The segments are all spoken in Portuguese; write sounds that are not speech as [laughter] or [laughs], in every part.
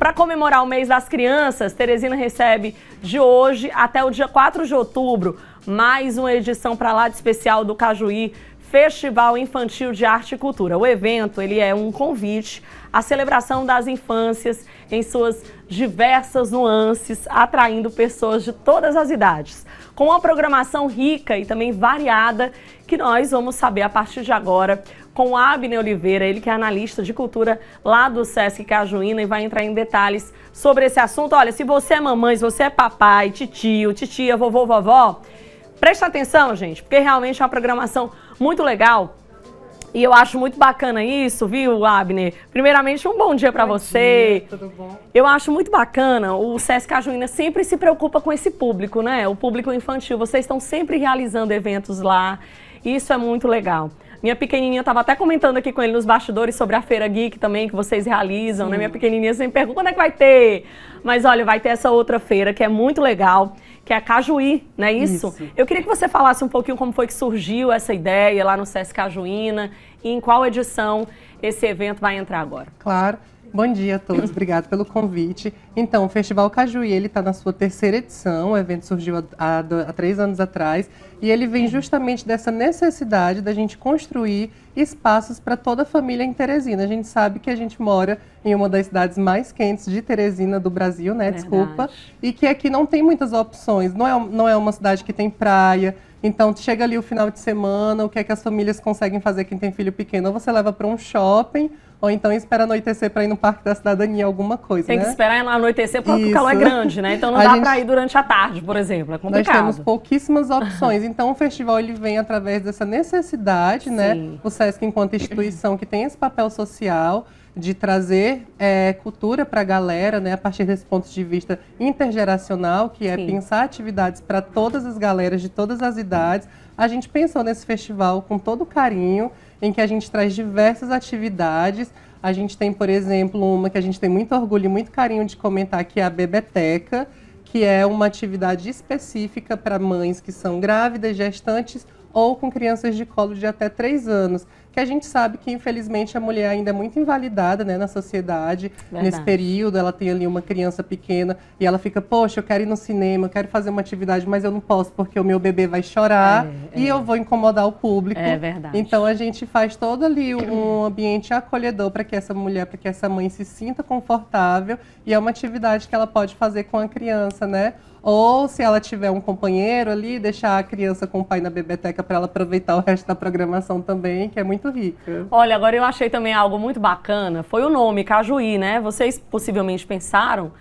Para comemorar o mês das crianças, Teresina recebe de hoje até o dia 4 de outubro mais uma edição para lá de especial do Cajuí Festival Infantil de Arte e Cultura. O evento ele é um convite à celebração das infâncias em suas diversas nuances, atraindo pessoas de todas as idades. Com uma programação rica e também variada que nós vamos saber a partir de agora com Abner Oliveira, ele que é analista de cultura lá do Sesc Cajuína e vai entrar em detalhes sobre esse assunto. Olha, se você é mamãe, se você é papai, titio, titia, vovô, vovó, presta atenção, gente, porque realmente é uma programação muito legal. E eu acho muito bacana isso, viu, Abner? Primeiramente, um bom dia para você. Dia, tudo bom? Eu acho muito bacana, o Sesc Cajuína sempre se preocupa com esse público, né? O público infantil. Vocês estão sempre realizando eventos lá. Isso é muito legal. Minha pequenininha estava até comentando aqui com ele nos bastidores sobre a feira geek também que vocês realizam, Sim. né? Minha pequenininha sempre pergunta quando é que vai ter. Mas olha, vai ter essa outra feira que é muito legal, que é a Cajuí, não é isso? isso? Eu queria que você falasse um pouquinho como foi que surgiu essa ideia lá no SESC Cajuína e em qual edição esse evento vai entrar agora. Claro. Bom dia a todos, obrigado pelo convite. Então, o Festival Cajuí, ele está na sua terceira edição, o evento surgiu há, há, há, três anos atrás, e ele vem justamente dessa necessidade da gente construir espaços para toda a família em Teresina. A gente sabe que a gente mora em uma das cidades mais quentes de Teresina do Brasil, né, Verdade. desculpa, e que aqui não tem muitas opções, não é, não é uma cidade que tem praia, então, chega ali o final de semana, o que é que as famílias conseguem fazer quem tem filho pequeno? Ou você leva para um shopping, ou então espera anoitecer para ir no Parque da Cidadania, alguma coisa. Tem né? que esperar anoitecer porque é Isso. o calor é grande, né? Então [laughs] não a dá gente... para ir durante a tarde, por exemplo. É complicado. Nós temos pouquíssimas opções. Então o festival ele vem através dessa necessidade, né? Sim. né? O SESC, enquanto instituição que tem esse papel social, de trazer é, cultura para a galera, né, a partir desse ponto de vista intergeracional, que é Sim. pensar atividades para todas as galeras de todas as idades, a gente pensou nesse festival com todo carinho, em que a gente traz diversas atividades. A gente tem, por exemplo, uma que a gente tem muito orgulho e muito carinho de comentar, que é a Bebeteca, que é uma atividade específica para mães que são grávidas, gestantes ou com crianças de colo de até 3 anos que a gente sabe que, infelizmente, a mulher ainda é muito invalidada né, na sociedade, Verdade. nesse período. Ela tem ali uma criança pequena e ela fica, poxa, eu quero ir no cinema, eu quero fazer uma atividade, mas eu não posso porque o meu bebê vai chorar é, e é. eu vou incomodar o público. É verdade. Então a gente faz todo ali um ambiente acolhedor para que essa mulher, para que essa mãe se sinta confortável e é uma atividade que ela pode fazer com a criança, né? Ou se ela tiver um companheiro ali, deixar a criança com o pai na biblioteca para ela aproveitar o resto da programação também, que é muito muito Olha, agora eu achei também algo muito bacana. Foi o nome, Cajuí, né? Vocês possivelmente pensaram,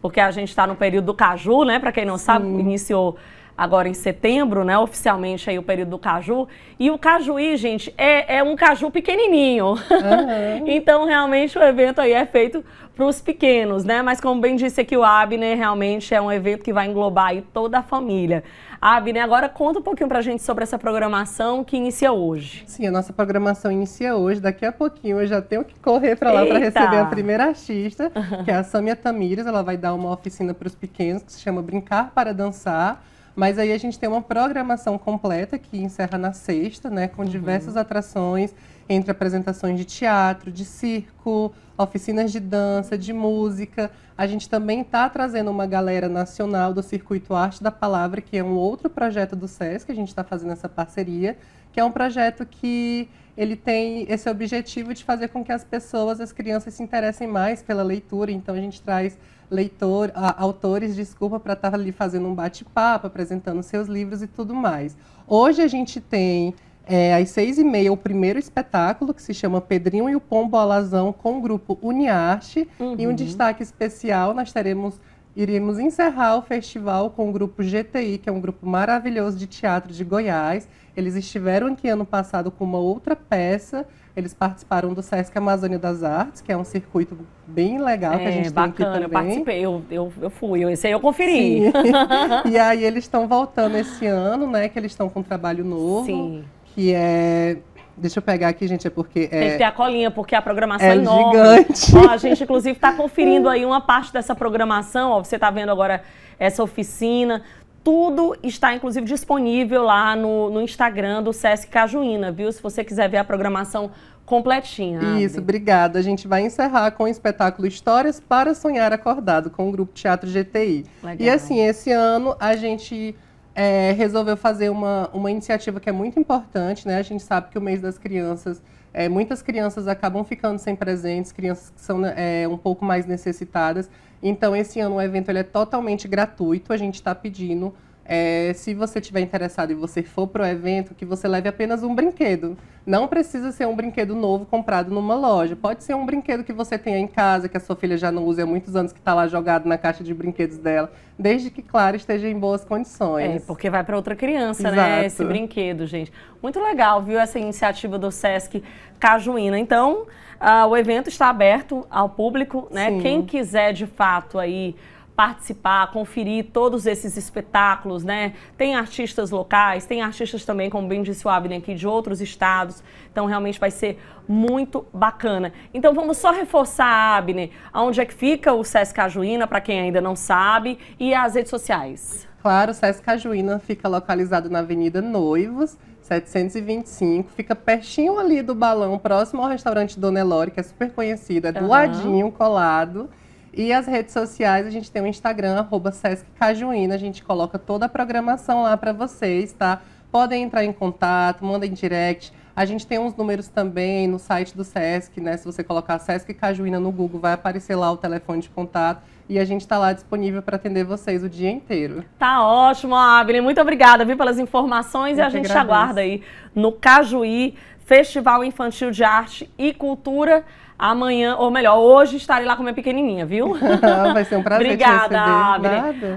porque a gente está no período do caju, né? Para quem não Sim. sabe, iniciou agora em setembro, né? Oficialmente aí o período do caju. E o cajuí, gente, é, é um caju pequenininho. Uhum. [laughs] então, realmente, o evento aí é feito para os pequenos, né? Mas como bem disse aqui o Abner, realmente é um evento que vai englobar aí toda a família. Abner, agora conta um pouquinho para a gente sobre essa programação que inicia hoje. Sim, a nossa programação inicia hoje. Daqui a pouquinho eu já tenho que correr para lá para receber a primeira artista, uhum. que é a [laughs] Samia Tamires. Ela vai dar uma oficina para os pequenos que se chama Brincar para Dançar mas aí a gente tem uma programação completa que encerra na sexta, né, com uhum. diversas atrações, entre apresentações de teatro, de circo, oficinas de dança, de música. A gente também está trazendo uma galera nacional do Circuito Arte da Palavra, que é um outro projeto do SESC, que a gente está fazendo essa parceria, que é um projeto que ele tem esse objetivo de fazer com que as pessoas, as crianças se interessem mais pela leitura. Então a gente traz leitor, a, autores, desculpa, para estar tá ali fazendo um bate-papo, apresentando seus livros e tudo mais. Hoje a gente tem é, às seis e meia o primeiro espetáculo que se chama Pedrinho e o Pombo Alazão com o grupo Uniarte uhum. e um uhum. destaque especial nós teremos iríamos encerrar o festival com o grupo GTI, que é um grupo maravilhoso de teatro de Goiás. Eles estiveram aqui ano passado com uma outra peça. Eles participaram do Sesc Amazônia das Artes, que é um circuito bem legal é, que a é, gente bacana, tem aqui também. Eu participei, eu, eu, eu fui, eu, esse aí eu conferi. [laughs] e aí eles estão voltando esse ano, né? Que eles estão com um trabalho novo. Sim. Que é Deixa eu pegar aqui, gente, é porque. É, Tem que ter a colinha, porque a programação é, é enorme. Gigante. Ó, a gente, inclusive, está conferindo aí uma parte dessa programação. Ó, você está vendo agora essa oficina. Tudo está, inclusive, disponível lá no, no Instagram do Sesc Cajuína, viu? Se você quiser ver a programação completinha. Isso, obrigada. A gente vai encerrar com o espetáculo Histórias para Sonhar Acordado, com o Grupo Teatro GTI. Legal. E assim, esse ano a gente é, resolveu fazer uma, uma iniciativa que é muito importante, né? A gente sabe que o mês das crianças, é, muitas crianças acabam ficando sem presentes, crianças que são é, um pouco mais necessitadas. Então, esse ano o evento ele é totalmente gratuito, a gente está pedindo é, se você estiver interessado e você for para o evento, que você leve apenas um brinquedo. Não precisa ser um brinquedo novo comprado numa loja. Pode ser um brinquedo que você tenha em casa, que a sua filha já não usa há muitos anos, que está lá jogado na caixa de brinquedos dela, desde que, claro, esteja em boas condições. É, porque vai para outra criança, Exato. né? Esse brinquedo, gente. Muito legal, viu, essa iniciativa do SESC Cajuína. Então, uh, o evento está aberto ao público, né? Sim. Quem quiser, de fato, aí participar, conferir todos esses espetáculos, né? Tem artistas locais, tem artistas também, como bem disse o Abner aqui, de outros estados. Então, realmente vai ser muito bacana. Então, vamos só reforçar, Abner, onde é que fica o Sesc Cajuína, para quem ainda não sabe, e as redes sociais. Claro, o Sesc Cajuína fica localizado na Avenida Noivos, 725, fica pertinho ali do balão, próximo ao restaurante Dona Elori, que é super conhecido, é do uhum. ladinho, colado. E as redes sociais, a gente tem o Instagram, arroba Sesc Cajuína, a gente coloca toda a programação lá para vocês, tá? Podem entrar em contato, mandem direct. A gente tem uns números também no site do SESC, né? Se você colocar SESC Cajuína no Google, vai aparecer lá o telefone de contato. E a gente está lá disponível para atender vocês o dia inteiro. Tá ótimo, Abner. Muito obrigada, viu, pelas informações. Eu e a gente agradeço. aguarda aí no Cajuí, Festival Infantil de Arte e Cultura. Amanhã, ou melhor, hoje estarei lá com minha pequenininha, viu? [laughs] Vai ser um prazer Obrigada, te receber. Abner. Nada.